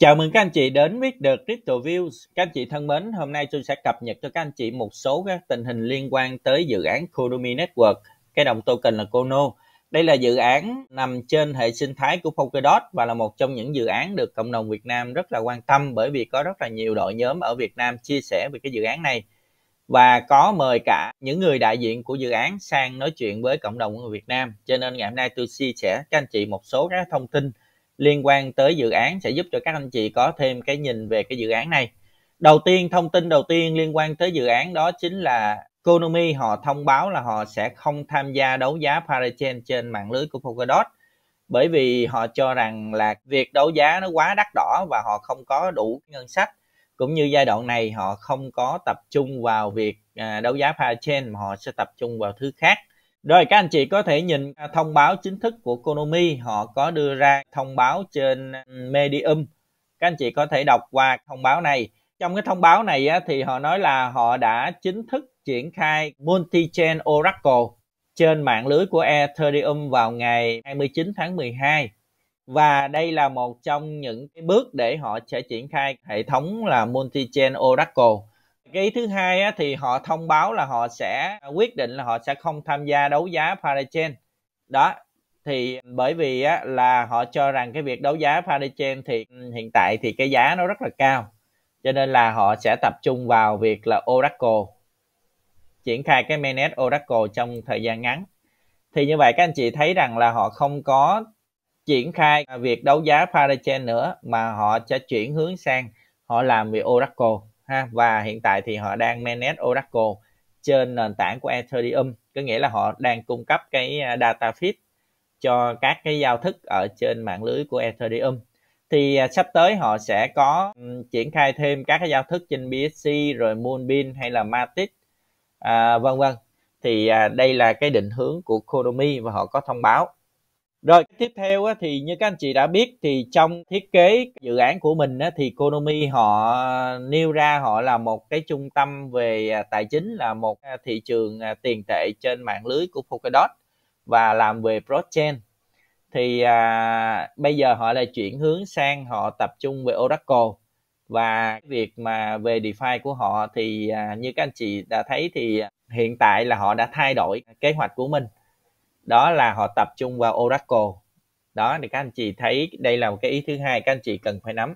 Chào mừng các anh chị đến biết được Crypto Views. Các anh chị thân mến, hôm nay tôi sẽ cập nhật cho các anh chị một số các tình hình liên quan tới dự án Kodomi Network, cái đồng token là Kono. Đây là dự án nằm trên hệ sinh thái của Polkadot và là một trong những dự án được cộng đồng Việt Nam rất là quan tâm bởi vì có rất là nhiều đội nhóm ở Việt Nam chia sẻ về cái dự án này và có mời cả những người đại diện của dự án sang nói chuyện với cộng đồng người Việt Nam. Cho nên ngày hôm nay tôi chia sẻ các anh chị một số các thông tin liên quan tới dự án sẽ giúp cho các anh chị có thêm cái nhìn về cái dự án này đầu tiên thông tin đầu tiên liên quan tới dự án đó chính là Konami họ thông báo là họ sẽ không tham gia đấu giá Parachain trên mạng lưới của Polkadot bởi vì họ cho rằng là việc đấu giá nó quá đắt đỏ và họ không có đủ ngân sách cũng như giai đoạn này họ không có tập trung vào việc à, đấu giá parachain mà họ sẽ tập trung vào thứ khác rồi các anh chị có thể nhìn à, thông báo chính thức của Konami, họ có đưa ra thông báo trên ừ, Medium. Các anh chị có thể đọc qua thông báo này. Trong cái thông báo này thì họ nói là họ đã chính thức triển khai Multi-Chain Oracle trên mạng lưới của Ethereum vào ngày 29 tháng 12. Và đây là một trong những cái bước để họ sẽ triển khai hệ thống là Multi-Chain Oracle cái thứ hai thì họ thông báo là họ sẽ quyết định là họ sẽ không tham gia đấu giá parachain đó thì bởi vì là họ cho rằng cái việc đấu giá parachain thì ừ, hiện tại thì cái giá nó rất là cao cho nên là họ sẽ tập trung vào việc là Oracle triển khai cái mainnet Oracle trong thời gian ngắn thì như vậy các anh chị thấy rằng là họ không có triển khai việc đấu giá parachain nữa mà họ sẽ chuyển hướng sang họ làm về Oracle ha và hiện tại thì họ đang manage Oracle trên nền tảng của Ethereum có nghĩa là họ đang cung cấp cái à, data feed cho các cái giao thức ở trên mạng lưới của Ethereum thì à, sắp tới họ sẽ có triển khai thêm các cái giao thức trên BSC rồi Moonbeam hay là Matic à, vân vân thì à, đây là cái định hướng của Kodomi và họ có thông báo rồi tiếp theo thì như các anh chị đã biết thì trong thiết kế dự án của mình thì Konomi họ nêu ra họ là một cái trung tâm về à, tài chính là một à, thị trường à, tiền tệ trên mạng lưới của Polkadot và làm về blockchain. Thì à, bây giờ họ lại chuyển hướng sang họ tập trung về Oracle và việc mà về DeFi của họ thì à, như các anh chị đã thấy thì hiện tại là họ đã thay đổi kế hoạch của mình đó là họ tập trung vào Oracle đó thì các anh chị thấy đây là một cái ý thứ hai các anh chị cần phải nắm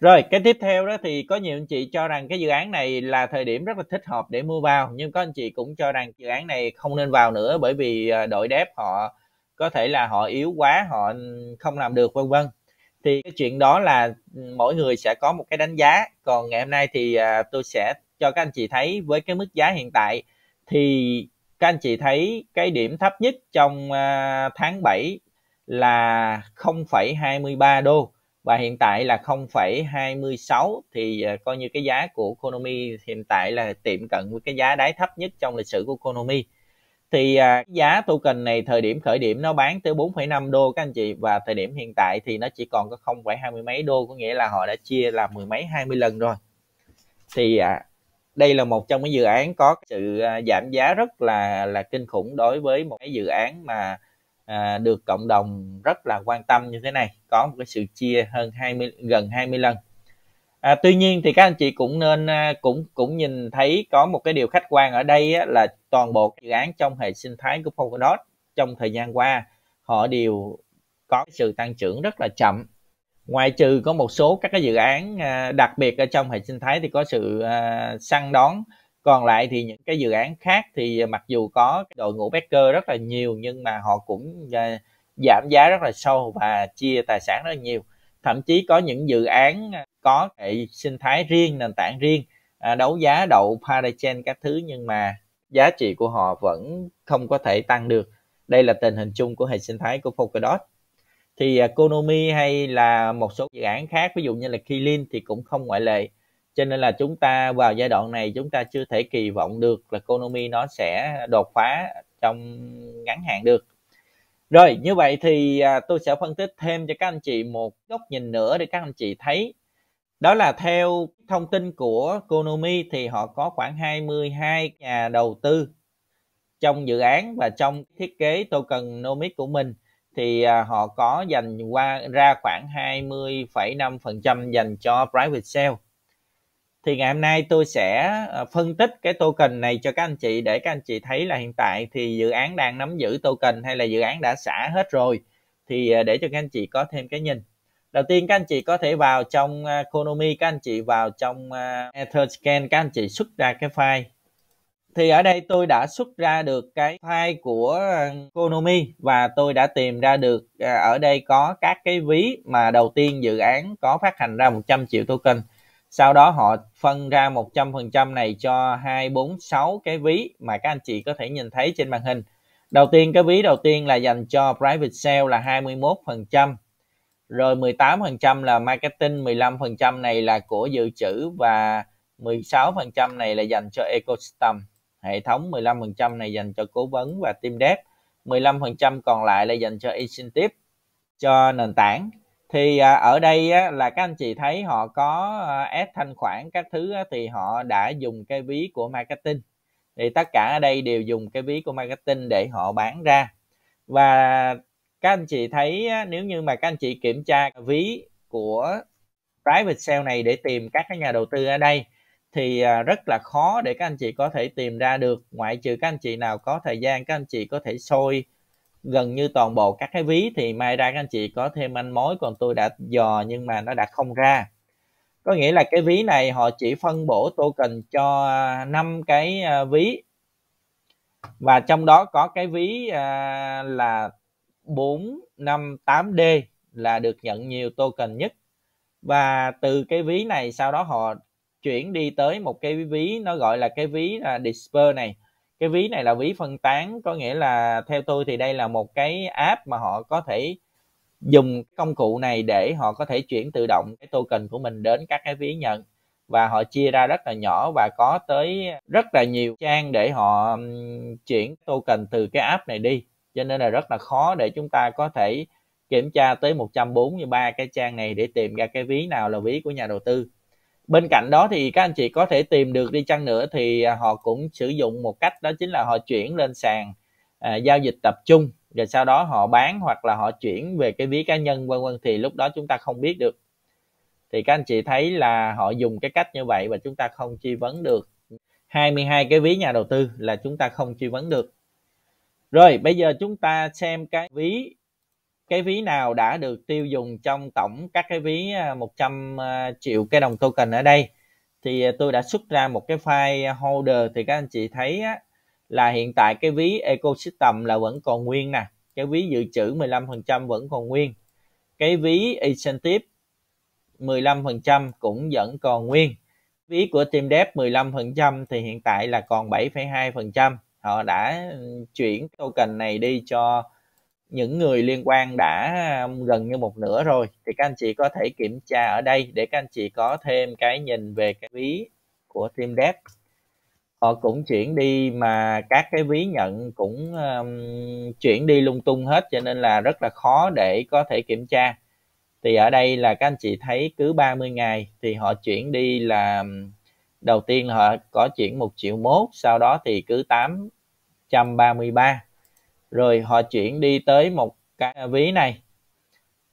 rồi cái tiếp theo đó thì có nhiều anh chị cho rằng cái dự án này là thời điểm rất là thích hợp để mua vào nhưng có anh chị cũng cho rằng dự án này không nên vào nữa bởi vì ờ, đội đép họ có thể là họ yếu quá họ không làm được vân vân thì cái chuyện đó là ừ, mỗi người sẽ có một cái đánh giá còn ngày hôm nay thì ờ, tôi sẽ cho các anh chị thấy với cái mức giá hiện tại thì các anh chị thấy cái điểm thấp nhất trong à, tháng 7 là 0,23 đô và hiện tại là 0,26 thì à, coi như cái giá của Konami hiện tại là tiệm cận với cái giá đáy thấp nhất trong lịch sử của Konami thì à, giá token này thời điểm khởi điểm nó bán tới 4,5 đô các anh chị và thời điểm hiện tại thì nó chỉ còn có 0,20 mấy đô có nghĩa là họ đã chia là mười mấy 20 lần rồi thì đây là một trong những dự án có sự à, giảm giá rất là là kinh khủng đối với một cái dự án mà à, được cộng đồng rất là quan tâm như thế này có một cái sự chia hơn 20 gần 20 lần à, tuy nhiên thì các anh chị cũng nên à, cũng cũng nhìn thấy có một cái điều khách quan ở đây á, là toàn bộ dự án trong hệ sinh thái của Polkadot trong thời gian qua họ đều có sự tăng trưởng rất là chậm ngoại trừ có một số các cái dự án à, đặc biệt ở trong hệ sinh thái thì có sự à, săn đón còn lại thì những cái dự án khác thì mặc dù có đội ngũ backer rất là nhiều nhưng mà họ cũng à, giảm giá rất là sâu và chia tài sản rất là nhiều thậm chí có những dự án có hệ sinh thái riêng nền tảng riêng đấu giá đậu parachain các thứ nhưng mà giá trị của họ vẫn không có thể tăng được đây là tình hình chung của hệ sinh thái của Polkadot thì à, Konomi hay là một số dự án khác ví dụ như là Keylin thì cũng không ngoại lệ cho nên là chúng ta vào giai đoạn này chúng ta chưa thể kỳ vọng được là Konomi nó sẽ đột phá trong ngắn hạn được rồi như vậy thì à, tôi sẽ phân tích thêm cho các anh chị một góc nhìn nữa để các anh chị thấy đó là theo thông tin của Konomi thì họ có khoảng 22 nhà đầu tư trong dự án và trong thiết kế Nomic của mình thì à, họ có dành qua ra khoảng 20,5% dành cho private sale. Thì ngày hôm nay tôi sẽ à, phân tích cái token này cho các anh chị để các anh chị thấy là hiện tại thì dự án đang nắm giữ token hay là dự án đã xả hết rồi thì à, để cho các anh chị có thêm cái nhìn. Đầu tiên các anh chị có thể vào trong Konomi, các anh chị vào trong Etherscan, các anh chị xuất ra cái file thì ở đây tôi đã xuất ra được cái file của Konomi và tôi đã tìm ra được à, ở đây có các cái ví mà đầu tiên dự án có phát hành ra 100 triệu token sau đó họ phân ra 100% này cho 246 cái ví mà các anh chị có thể nhìn thấy trên màn hình đầu tiên cái ví đầu tiên là dành cho private sale là 21% rồi 18% là marketing 15% này là của dự trữ và 16% này là dành cho ecosystem Hệ thống 15% này dành cho cố vấn và team dev, 15% còn lại là dành cho incentive cho nền tảng. Thì à, ở đây là các anh chị thấy họ có ép à, thanh khoản các thứ thì họ đã dùng cái ví của marketing. Thì tất cả ở đây đều dùng cái ví của marketing để họ bán ra. Và các anh chị thấy nếu như mà các anh chị kiểm tra ví của private sale này để tìm các cái nhà đầu tư ở đây thì à, rất là khó để các anh chị có thể tìm ra được ngoại trừ các anh chị nào có thời gian các anh chị có thể sôi gần như toàn bộ các cái ví thì mai ra các anh chị có thêm manh mối còn tôi đã dò nhưng mà nó đã không ra có nghĩa là cái ví này họ chỉ phân bổ token cho à, năm cái à, ví và trong đó có cái ví là 458D là được nhận nhiều token nhất và từ cái ví này sau đó họ chuyển đi tới một cái ví nó gọi là cái ví là Disper này cái ví này là ví phân tán có nghĩa là theo tôi thì đây là một cái app mà họ có thể dùng công cụ này để họ có thể chuyển tự động cái token của mình đến các cái ví nhận và họ chia ra rất là nhỏ và có tới rất là nhiều trang để họ chuyển token từ cái app này đi cho nên là rất là khó để chúng ta có thể kiểm tra tới 143 cái trang này để tìm ra cái ví nào là ví của nhà đầu tư bên cạnh đó thì các anh chị có thể tìm được đi chăng nữa thì à, họ cũng sử dụng một cách đó chính là họ chuyển lên sàn à, giao dịch tập trung rồi sau đó họ bán hoặc là họ chuyển về cái ví cá nhân vân vân thì lúc đó chúng ta không biết được thì các anh chị thấy là họ dùng cái cách như vậy và chúng ta không chi vấn được 22 cái ví nhà đầu tư là chúng ta không chi vấn được rồi bây giờ chúng ta xem cái ví cái ví nào đã được tiêu dùng trong tổng các cái ví 100 à, à, triệu cái đồng token ở đây thì à, tôi đã xuất ra một cái file holder thì các anh chị thấy á, là hiện tại cái ví ecosystem là vẫn còn nguyên nè cái ví dự trữ 15% vẫn còn nguyên cái ví incentive 15% cũng vẫn còn nguyên ví của team dev 15% thì hiện tại là còn 7,2% họ đã ừ, chuyển token này đi cho những người liên quan đã um, gần như một nửa rồi thì các anh chị có thể kiểm tra ở đây để các anh chị có thêm cái nhìn về cái ví của team dev họ cũng chuyển đi mà các cái ví nhận cũng um, chuyển đi lung tung hết cho nên là rất là khó để có thể kiểm tra thì ở đây là các anh chị thấy cứ 30 ngày thì họ chuyển đi là um, đầu tiên là họ có chuyển một triệu mốt sau đó thì cứ 833 rồi họ chuyển đi tới một cái ví này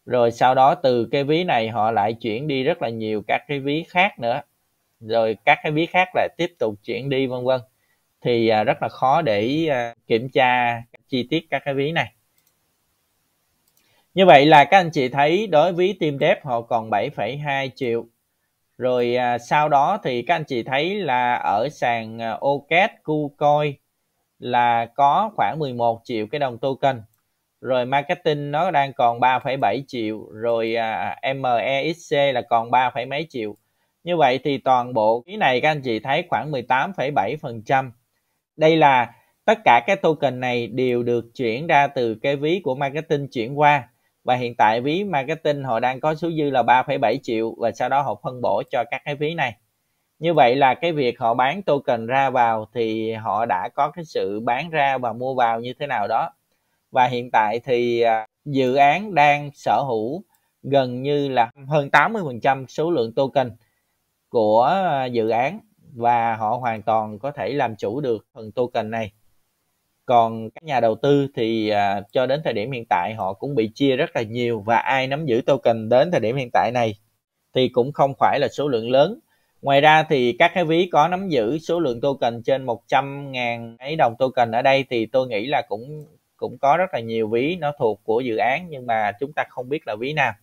rồi sau đó từ cái ví này họ lại chuyển đi rất là nhiều các cái ví khác nữa rồi các cái ví khác lại tiếp tục chuyển đi vân vân thì à, rất là khó để à, kiểm tra chi tiết các cái ví này như vậy là các anh chị thấy đối với team dev họ còn 7,2 triệu rồi à, sau đó thì các anh chị thấy là ở sàn OCAD, KuCoin là có khoảng 11 triệu cái đồng token rồi marketing nó đang còn 3,7 triệu rồi à, MEXC là còn 3, mấy triệu như vậy thì toàn bộ cái này các anh chị thấy khoảng 18,7% phần trăm. đây là tất cả các token này đều được chuyển ra từ cái ví của marketing chuyển qua và hiện tại ví marketing họ đang có số dư là 3,7 triệu và sau đó họ phân bổ cho các cái ví này như vậy là cái việc họ bán token ra vào thì họ đã có cái sự bán ra và mua vào như thế nào đó và hiện tại thì à, dự án đang sở hữu gần như là hơn 80% số lượng token của à, dự án và họ hoàn toàn có thể làm chủ được phần token này. Còn các nhà đầu tư thì à, cho đến thời điểm hiện tại họ cũng bị chia rất là nhiều và ai nắm giữ token đến thời điểm hiện tại này thì cũng không phải là số lượng lớn Ngoài ra thì các cái ví có nắm giữ số lượng token trên 100.000 ấy đồng token ở đây thì tôi nghĩ là cũng cũng có rất là nhiều ví nó thuộc của dự án nhưng mà chúng ta không biết là ví nào.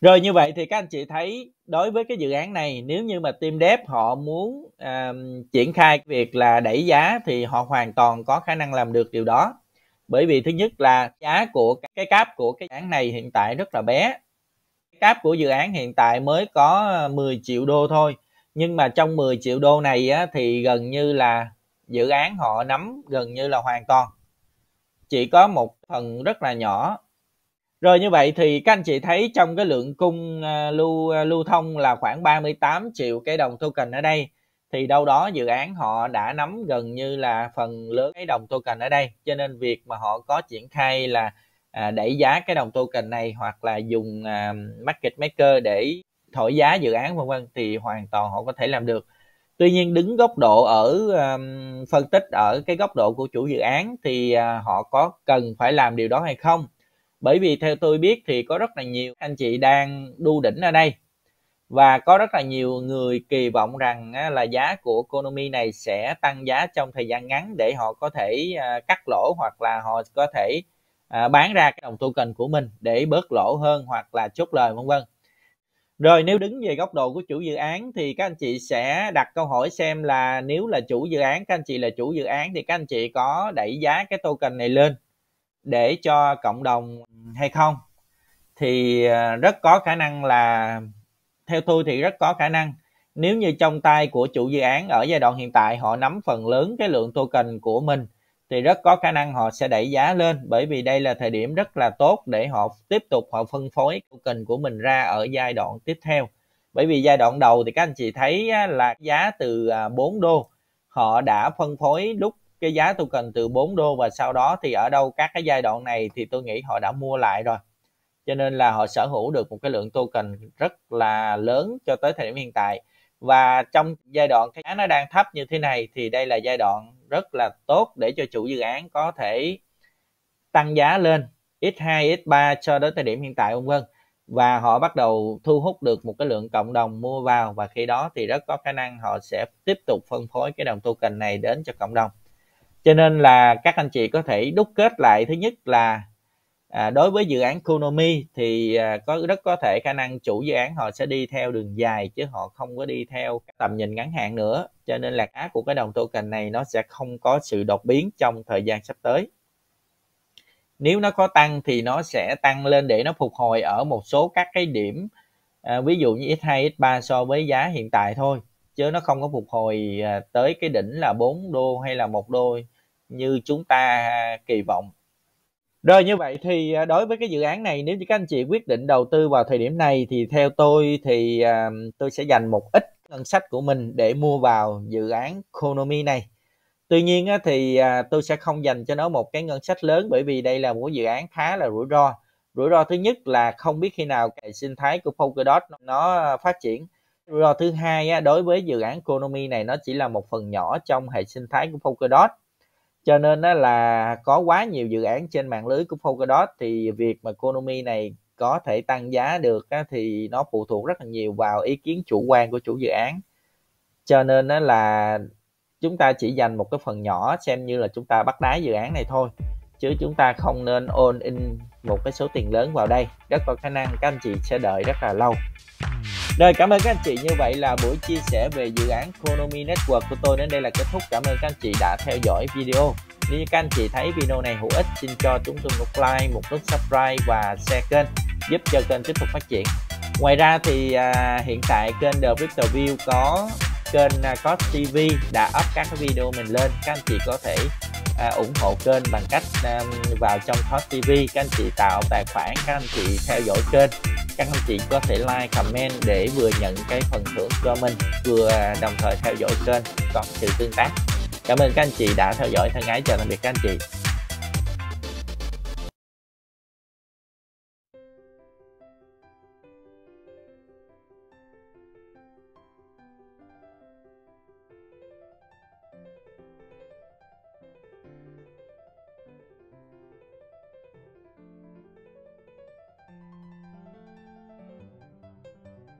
Rồi như vậy thì các anh chị thấy đối với cái dự án này nếu như mà team dev họ muốn uh, triển khai việc là đẩy giá thì họ hoàn toàn có khả năng làm được điều đó. Bởi vì thứ nhất là giá của cái cáp của cái dự án này hiện tại rất là bé. Cáp của dự án hiện tại mới có 10 ờ, triệu đô thôi nhưng mà trong 10 triệu đô này á, thì gần như là dự án họ nắm gần như là hoàn toàn chỉ có một phần rất là nhỏ rồi như vậy thì các anh chị thấy trong cái lượng cung à, lưu à, lưu thông là khoảng 38 triệu cái đồng token ở đây thì đâu đó dự án họ đã nắm gần như là phần lớn cái đồng token ở đây cho nên việc mà họ có triển khai là à, đẩy giá cái đồng token này hoặc là dùng à, market maker để thổi giá dự án vân vân thì hoàn toàn họ có thể làm được tuy nhiên đứng góc độ ở um, phân tích ở cái góc độ của chủ dự án thì uh, họ có cần phải làm điều đó hay không bởi vì theo tôi biết thì có rất là nhiều anh chị đang đu đỉnh ở đây và có rất là nhiều người kỳ vọng rằng uh, là giá của economy này sẽ tăng giá trong thời gian ngắn để họ có thể uh, cắt lỗ hoặc là họ có thể uh, bán ra cái đồng token của mình để bớt lỗ hơn hoặc là chốt lời vân vân rồi nếu đứng về góc độ của chủ dự án thì các anh chị sẽ đặt câu hỏi xem là nếu là chủ dự án, các anh chị là chủ dự án thì các anh chị có đẩy giá cái token này lên để cho cộng đồng hay không? Thì ờ, rất có khả năng là theo tôi thì rất có khả năng nếu như trong tay của chủ dự án ở giai đoạn hiện tại họ nắm phần lớn cái lượng token của mình thì rất có khả năng họ sẽ đẩy giá lên bởi vì đây là thời điểm rất là tốt để họ tiếp tục họ phân phối token của mình ra ở giai đoạn tiếp theo bởi vì giai đoạn đầu thì các anh chị thấy là giá từ 4 à, đô họ đã phân phối lúc cái giá token từ 4 đô và sau đó thì ở đâu các cái giai đoạn này thì tôi nghĩ họ đã mua lại rồi cho nên là họ sở hữu được một cái lượng token rất là lớn cho tới thời điểm hiện tại và trong giai đoạn cái giá nó đang thấp như thế này thì đây là giai đoạn rất là tốt để cho chủ dự án có thể tăng giá lên x2 x3 cho đến thời điểm hiện tại ông Vân và họ bắt đầu thu hút được một cái lượng cộng đồng mua vào và khi đó thì rất có khả năng họ sẽ tiếp tục phân phối cái đồng token này đến cho cộng đồng cho nên là các anh chị có thể đúc kết lại thứ nhất là à, đối với dự án Konomi thì à, có rất có thể khả năng chủ dự án họ sẽ đi theo đường dài chứ họ không có đi theo tầm nhìn ngắn hạn nữa cho nên lạc á của cái đồng token này nó sẽ không có sự đột biến trong thời gian sắp tới nếu nó có tăng thì nó sẽ tăng lên để nó phục hồi ở một số các cái điểm à, ví dụ như x2 x3 so với giá hiện tại thôi chứ nó không có phục hồi à, tới cái đỉnh là 4 đô hay là một đô như chúng ta kỳ vọng rồi như vậy thì à, đối với cái dự án này nếu như các anh chị quyết định đầu tư vào thời điểm này thì theo tôi thì à, tôi sẽ dành một ít ngân sách của mình để mua vào dự án Konomi này. Tuy nhiên thì à, tôi sẽ không dành cho nó một cái ngân sách lớn bởi vì đây là một dự án khá là rủi ro. Rủi ro thứ nhất là không biết khi nào cái sinh thái của Polkadot nó phát triển. Rủi ro thứ hai đối với dự án Konomi này nó chỉ là một phần nhỏ trong hệ sinh thái của Polkadot cho nên đó là có quá nhiều dự án trên mạng lưới của Polkadot thì việc mà Konomi này có thể tăng giá được á, thì nó phụ thuộc rất là nhiều vào ý kiến chủ quan của chủ dự án cho nên đó là chúng ta chỉ dành một cái phần nhỏ xem như là chúng ta bắt đáy dự án này thôi chứ chúng ta không nên all in một cái số tiền lớn vào đây rất có khả năng các anh chị sẽ đợi rất là lâu ừ. Rồi cảm ơn các anh chị như vậy là buổi chia sẻ về dự án Konomi Network của tôi đến đây là kết thúc. Cảm ơn các anh chị đã theo dõi video. Nếu như các anh chị thấy video này hữu ích xin cho chúng tôi một like, một nút subscribe và share kênh giúp cho kênh tiếp tục phát triển. Ngoài ra thì à, hiện tại kênh The Crypto View có kênh à, Cos TV đã up các cái video mình lên. Các anh chị có thể à, ủng hộ kênh bằng cách à, vào trong Cos TV, các anh chị tạo tài khoản, các anh chị theo dõi kênh các anh chị có thể like comment để vừa nhận cái phần thưởng cho mình vừa đồng thời theo dõi kênh còn sự tương tác cảm ơn các anh chị đã theo dõi thân ái chào tạm biệt các anh chị